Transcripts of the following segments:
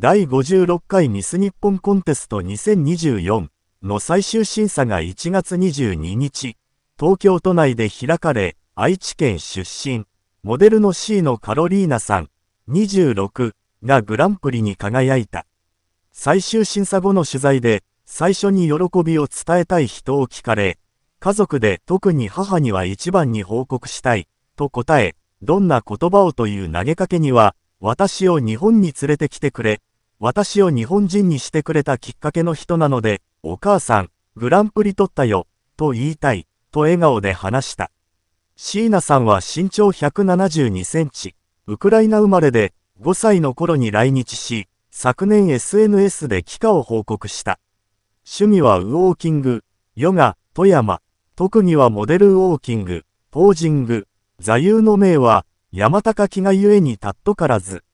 第56回ミス日本コンテスト2024の最終審査が1月22日、東京都内で開かれ、愛知県出身、モデルの C のカロリーナさん、26がグランプリに輝いた。最終審査後の取材で、最初に喜びを伝えたい人を聞かれ、家族で特に母には一番に報告したい、と答え、どんな言葉をという投げかけには、私を日本に連れてきてくれ、私を日本人にしてくれたきっかけの人なので、お母さん、グランプリ取ったよ、と言いたい、と笑顔で話した。シーナさんは身長172センチ、ウクライナ生まれで、5歳の頃に来日し、昨年 SNS で帰化を報告した。趣味はウォーキング、ヨガ、富山、特技はモデルウォーキング、ポージング、座右の銘は、山高きがゆえにたっとからず。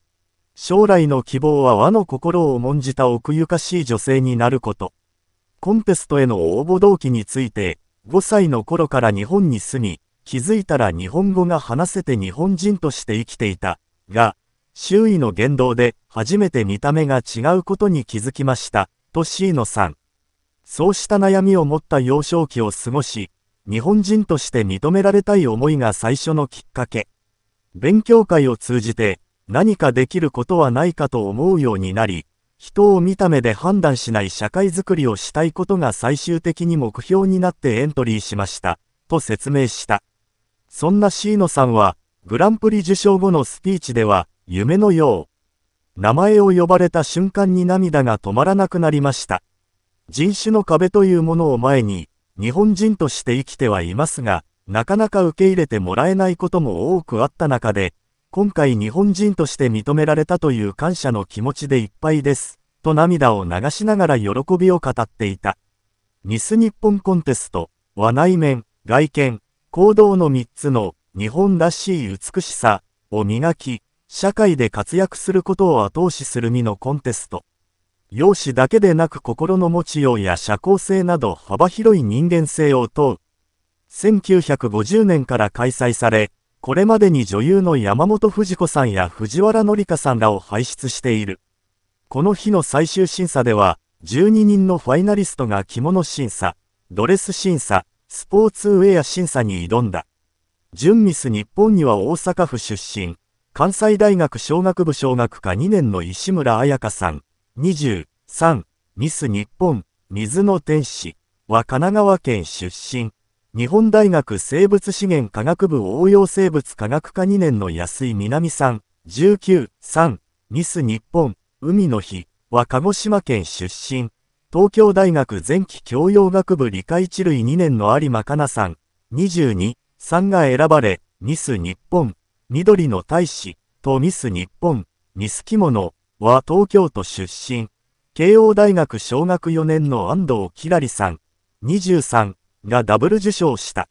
将来の希望は和の心を重んじた奥ゆかしい女性になること。コンテストへの応募動機について、5歳の頃から日本に住み、気づいたら日本語が話せて日本人として生きていた、が、周囲の言動で初めて見た目が違うことに気づきました、と C のさん。そうした悩みを持った幼少期を過ごし、日本人として認められたい思いが最初のきっかけ。勉強会を通じて何かできることはないかと思うようになり、人を見た目で判断しない社会づくりをしたいことが最終的に目標になってエントリーしました、と説明した。そんな椎野さんは、グランプリ受賞後のスピーチでは、夢のよう。名前を呼ばれた瞬間に涙が止まらなくなりました。人種の壁というものを前に、日本人として生きてはいますが、なかなか受け入れてもらえないことも多くあった中で、今回日本人として認められたという感謝の気持ちでいっぱいです、と涙を流しながら喜びを語っていた。ミス日本コンテストは内面、外見、行動の3つの日本らしい美しさを磨き、社会で活躍することを後押しする身のコンテスト。容姿だけでなく心の持ちようや社交性など幅広い人間性を問う。1950年から開催され、これまでに女優の山本藤子さんや藤原紀香さんらを輩出している。この日の最終審査では、12人のファイナリストが着物審査、ドレス審査、スポーツウェア審査に挑んだ。準ミス日本には大阪府出身、関西大学小学部小学科2年の石村彩香さん、23、ミス日本、水の天使は神奈川県出身。日本大学生物資源科学部応用生物科学科2年の安井南さん、19、3、ミス日本、海の日は鹿児島県出身、東京大学前期教養学部理科一類2年の有馬かなさん、22、3が選ばれ、ミス日本、緑の大使、とミス日本、ミス着物は東京都出身、慶応大学小学4年の安藤きらりさん、23、がダブル受賞した。